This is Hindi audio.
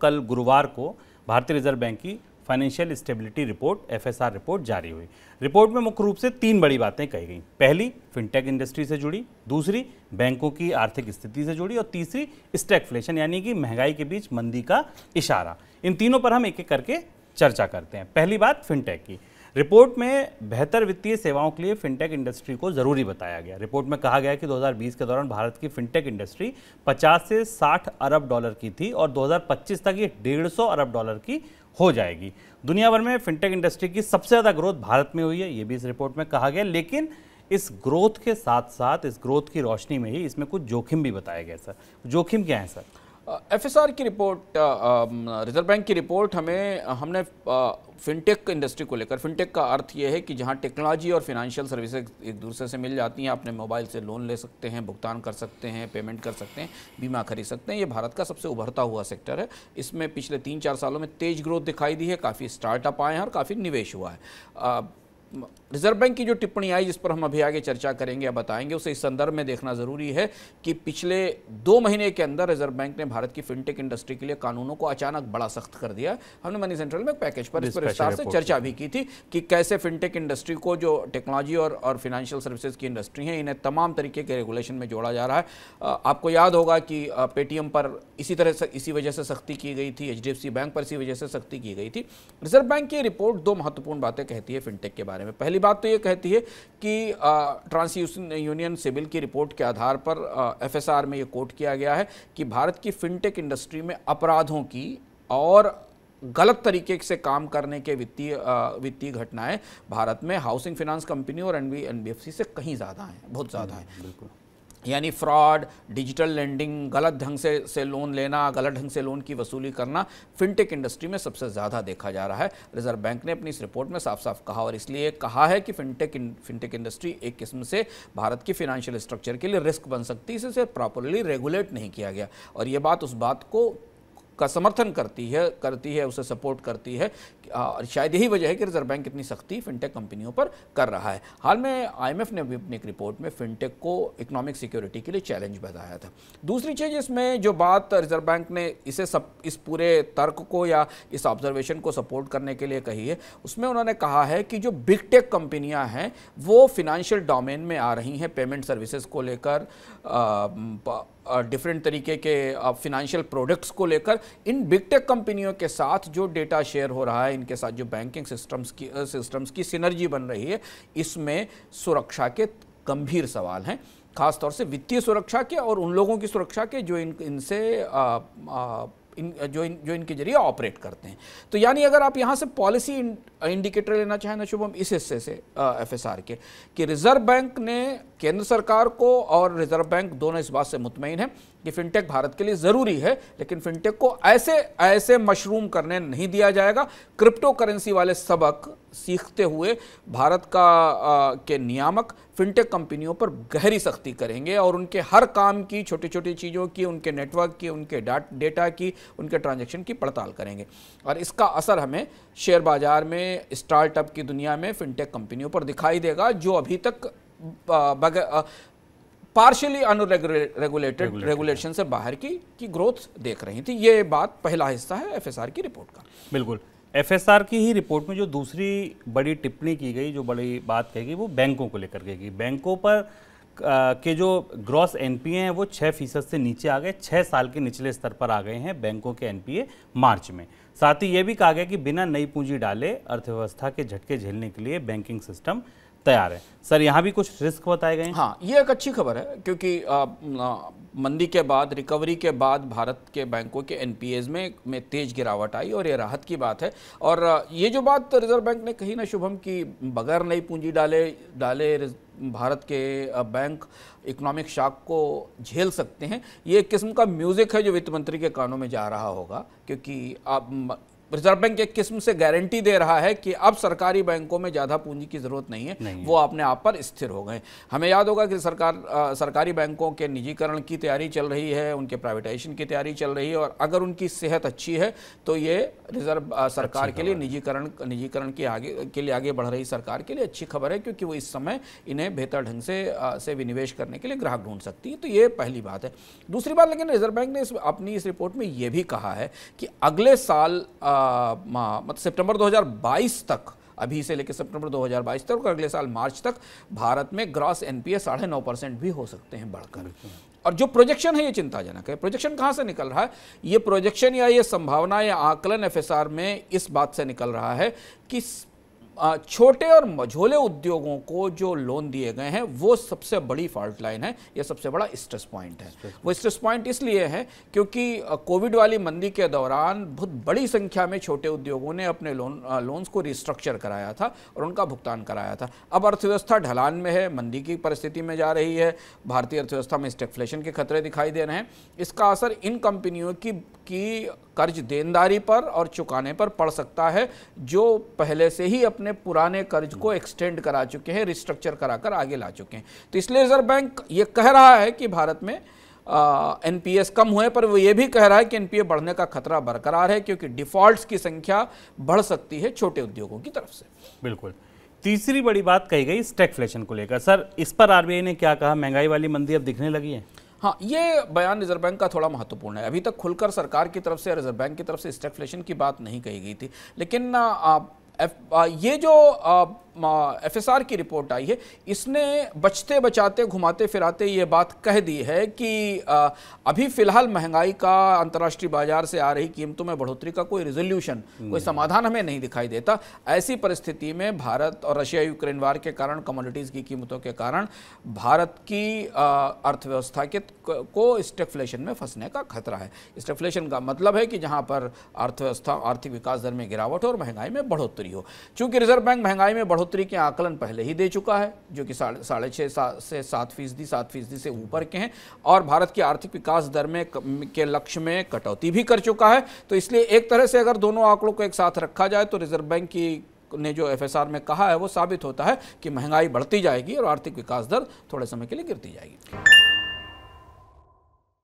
कल गुरुवार को भारतीय रिजर्व बैंक की financial stability report FSR report जारी हुई रिपोर्ट में मुख्य रूप से तीन बड़ी बातें कही गई पहली फिनटेक इंडस्ट्री से जुड़ी दूसरी बैंकों की आर्थिक स्थिति से जुड़ी और तीसरी स्टेकफ्लेशन यानी कि महंगाई के बीच मंदी का इशारा इन तीनों पर हम एक एक करके चर्चा करते हैं पहली बात फिनटेक की रिपोर्ट में बेहतर वित्तीय सेवाओं के लिए फिनटेक इंडस्ट्री को ज़रूरी बताया गया रिपोर्ट में कहा गया कि 2020 के दौरान भारत की फिनटेक इंडस्ट्री 50 से 60 अरब डॉलर की थी और 2025 तक ये 150 अरब डॉलर की हो जाएगी दुनिया भर में फिनटेक इंडस्ट्री की सबसे ज़्यादा ग्रोथ भारत में हुई है ये भी इस रिपोर्ट में कहा गया लेकिन इस ग्रोथ के साथ साथ इस ग्रोथ की रोशनी में ही इसमें कुछ जोखिम भी बताया गया सर जोखिम क्या है सर एफएसआर की रिपोर्ट रिजर्व बैंक की रिपोर्ट हमें हमने फिनटेक इंडस्ट्री को लेकर फिनटेक का अर्थ ये है कि जहां टेक्नोलॉजी और फिनेंशियल सर्विसेज एक दूसरे से मिल जाती हैं अपने मोबाइल से लोन ले सकते हैं भुगतान कर सकते हैं पेमेंट कर सकते हैं बीमा खरीद सकते हैं ये भारत का सबसे उभरता हुआ सेक्टर है इसमें पिछले तीन चार सालों में तेज ग्रोथ दिखाई दी है काफ़ी स्टार्टअप आए हैं और काफ़ी निवेश हुआ है रिजर्व बैंक की जो टिप्पणी आई जिस पर हम अभी आगे चर्चा करेंगे या बताएंगे उसे इस संदर्भ में देखना जरूरी है कि पिछले दो महीने के अंदर रिजर्व बैंक ने भारत की फिनटेक इंडस्ट्री के लिए कानूनों को अचानक बड़ा सख्त कर दिया हमने मनी सेंट्रल में पैकेज पर इस पर विस्तार से चर्चा भी की थी कि कैसे फिनटेक इंडस्ट्री को जो टेक्नोलॉजी और और फिनेंशियल सर्विसेज की इंडस्ट्री है इन्हें तमाम तरीके के रेगुलेशन में जोड़ा जा रहा है आपको याद होगा कि पेटीएम पर इसी तरह से इसी वजह से सख्ती की गई थी एच बैंक पर इसी वजह से सख्ती की गई थी रिजर्व बैंक की रिपोर्ट दो महत्वपूर्ण बातें कहती है फिनटेक के बारे में पहली बात तो ये कहती है कि ट्रांस यूनियन सिविल की रिपोर्ट के आधार पर एफएसआर में ये कोट किया गया है कि भारत की फिनटेक इंडस्ट्री में अपराधों की और गलत तरीके से काम करने के वित्तीय वित्तीय घटनाएं भारत में हाउसिंग फिनांस कंपनी और एनबी एनबीएफसी से कहीं ज़्यादा हैं बहुत ज़्यादा हैं बिल्कुल यानी फ्रॉड डिजिटल लेंडिंग गलत ढंग से से लोन लेना गलत ढंग से लोन की वसूली करना फिनटेक इंडस्ट्री में सबसे ज़्यादा देखा जा रहा है रिजर्व बैंक ने अपनी इस रिपोर्ट में साफ साफ कहा और इसलिए कहा है कि फिनटेक फिनटेक इंडस्ट्री एक किस्म से भारत की फिनेंशियल स्ट्रक्चर के लिए रिस्क बन सकती है इसे प्रॉपरली रेगुलेट नहीं किया गया और ये बात उस बात को का समर्थन करती है करती है उसे सपोर्ट करती है और शायद यही वजह है कि रिजर्व बैंक इतनी सख्ती फिनटेक कंपनियों पर कर रहा है हाल में आईएमएफ ने भी अपनी एक रिपोर्ट में फिनटेक को इकोनॉमिक सिक्योरिटी के लिए चैलेंज बताया था दूसरी चीज़ इसमें जो बात रिजर्व बैंक ने इसे सब इस पूरे तर्क को या इस ऑब्जर्वेशन को सपोर्ट करने के लिए कही है उसमें उन्होंने कहा है कि जो बिग टेक कंपनियाँ हैं वो फिनेंशियल डोमेन में आ रही हैं पेमेंट सर्विसेज को लेकर डिफरेंट तरीके के फिनेंशियल प्रोडक्ट्स को लेकर इन बिग टेक कंपनियों के साथ जो डेटा शेयर हो रहा है इनके साथ जो बैंकिंग सिस्टम्स की सिस्टम्स की सिनर्जी बन रही है इसमें सुरक्षा के गंभीर सवाल हैं तौर से वित्तीय सुरक्षा के और उन लोगों की सुरक्षा के जो इन इनसे इन, जो इन जो इनके जरिए ऑपरेट करते हैं तो यानी अगर आप यहाँ से पॉलिसी इंडिकेटर लेना चाहें ना तो शुभम इस हिस्से से एफ एस आर के कि रिजर्व बैंक ने केंद्र सरकार को और रिजर्व बैंक दोनों इस बात से मुतमिन है कि फिनटेक भारत के लिए ज़रूरी है लेकिन फिनटेक को ऐसे ऐसे मशरूम करने नहीं दिया जाएगा क्रिप्टो करेंसी वाले सबक सीखते हुए भारत का आ, के नियामक फिनटेक कंपनियों पर गहरी सख्ती करेंगे और उनके हर काम की छोटी छोटी चीज़ों की उनके नेटवर्क की उनके डाट डेटा की उनके ट्रांजेक्शन की पड़ताल करेंगे और इसका असर हमें शेयर बाज़ार में स्टार्टअप की दुनिया में फिनटेक कंपनियों पर दिखाई देगा जो अभी तक पार्शियली अनरेगुलेटेड रेगुलेशन से बाहर की की ग्रोथ देख रही थी ये बात पहला हिस्सा है एफएसआर की रिपोर्ट का बिल्कुल एफएसआर की ही रिपोर्ट में जो दूसरी बड़ी टिप्पणी की गई जो बड़ी बात कही गई वो बैंकों को लेकर के गई बैंकों पर के जो ग्रॉस एनपीए हैं वो छः फीसद से नीचे आ गए छः साल के निचले स्तर पर आ गए हैं बैंकों के एनपीए मार्च में साथ ही ये भी कहा गया कि बिना नई पूंजी डाले अर्थव्यवस्था के झटके झेलने के लिए बैंकिंग सिस्टम तैयार है सर यहाँ भी कुछ रिस्क बताए गए हाँ ये एक अच्छी खबर है क्योंकि आ, आ, मंदी के बाद रिकवरी के बाद भारत के बैंकों के एनपीएस में में तेज गिरावट आई और ये राहत की बात है और ये जो बात रिजर्व बैंक ने कही ना शुभम की बगैर नई पूंजी डाले डाले भारत के बैंक इकोनॉमिक शाख को झेल सकते हैं ये एक किस्म का म्यूज़िक है जो वित्त मंत्री के कानों में जा रहा होगा क्योंकि आप रिजर्व बैंक एक किस्म से गारंटी दे रहा है कि अब सरकारी बैंकों में ज़्यादा पूंजी की ज़रूरत नहीं है नहीं। वो अपने आप पर स्थिर हो गए हमें याद होगा कि सरकार आ, सरकारी बैंकों के निजीकरण की तैयारी चल रही है उनके प्राइवेटाइजेशन की तैयारी चल रही है और अगर उनकी सेहत अच्छी है तो ये रिजर्व सरकार के लिए निजीकरण निजीकरण के आगे के लिए आगे बढ़ रही सरकार के लिए अच्छी खबर है क्योंकि वो इस समय इन्हें बेहतर ढंग से से विनिवेश करने के लिए ग्राहक ढूंढ सकती है तो ये पहली बात है दूसरी बात लेकिन रिजर्व बैंक ने अपनी इस रिपोर्ट में ये भी कहा है कि अगले साल आ, मतलब सितंबर 2022 तक अभी से लेकर सितंबर 2022 तक और अगले साल मार्च तक भारत में ग्रॉस एनपीए साढ़े नौ परसेंट भी हो सकते हैं बढ़कर और जो प्रोजेक्शन है ये चिंताजनक है प्रोजेक्शन कहाँ से निकल रहा है ये प्रोजेक्शन या ये संभावना या आकलन एफएसआर में इस बात से निकल रहा है कि छोटे और मझोले उद्योगों को जो लोन दिए गए हैं वो सबसे बड़ी फॉल्ट लाइन है या सबसे बड़ा स्ट्रेस पॉइंट है वो स्ट्रेस पॉइंट इसलिए है क्योंकि कोविड वाली मंदी के दौरान बहुत बड़ी संख्या में छोटे उद्योगों ने अपने लोन लोन्स को रिस्ट्रक्चर कराया था और उनका भुगतान कराया था अब अर्थव्यवस्था ढलान में है मंदी की परिस्थिति में जा रही है भारतीय अर्थव्यवस्था में स्टेकफ्लेशन के खतरे दिखाई दे रहे हैं इसका असर इन कंपनियों की की कर्ज देनदारी पर और चुकाने पर पड़ सकता है जो पहले से ही अपने अपने पुराने कर्ज को एक्सटेंड करा चुके हैं रिस्ट्रक्चर कराकर आगे ला चुके हैं तो इसलिए रिजर्व बैंक ये कह रहा है कि भारत में एनपीएस कम हुए पर वो ये भी कह रहा है कि एनपीए बढ़ने का खतरा बरकरार है क्योंकि डिफॉल्ट्स की संख्या बढ़ सकती है छोटे उद्योगों की तरफ से बिल्कुल तीसरी बड़ी बात कही गई स्टेगफ्लेशन को लेकर सर इस पर आरबीआई ने क्या कहा महंगाई वाली मंदी अब दिखने लगी है हाँ ये बयान रिजर्व बैंक का थोड़ा महत्वपूर्ण है अभी तक खुलकर सरकार की तरफ से रिजर्व बैंक की तरफ से स्टेगफ्लेशन की बात नहीं कही गई थी लेकिन आप Uh, ये जो uh, एफ आर की रिपोर्ट आई है इसने बचते बचाते घुमाते फिराते ये बात कह दी है कि अभी फिलहाल महंगाई का अंतर्राष्ट्रीय बाजार से आ रही कीमतों में बढ़ोतरी का कोई रिजोल्यूशन हम्म। कोई समाधान हमें नहीं दिखाई देता ऐसी परिस्थिति में भारत और रशिया यूक्रेन वार के कारण कमोडिटीज़ की कीमतों के कारण भारत की अर्थव्यवस्था के को स्टेफलेशन में फंसने का खतरा है स्टेफलेशन का मतलब है कि जहाँ पर अर्थव्यवस्था आर्थिक विकास दर में गिरावट हो और महंगाई में बढ़ोतरी हो चूंकि रिजर्व बैंक महंगाई में बढ़ोतरी बढ़ोतरी के आकलन पहले ही दे चुका है जो कि साढ़े साढ़े छः सा, से सात फीसदी सात फीसदी से ऊपर के हैं और भारत की आर्थिक विकास दर में के लक्ष्य में कटौती भी कर चुका है तो इसलिए एक तरह से अगर दोनों आंकड़ों को एक साथ रखा जाए तो रिजर्व बैंक की ने जो एफएसआर में कहा है वो साबित होता है कि महंगाई बढ़ती जाएगी और आर्थिक विकास दर थोड़े समय के लिए गिरती जाएगी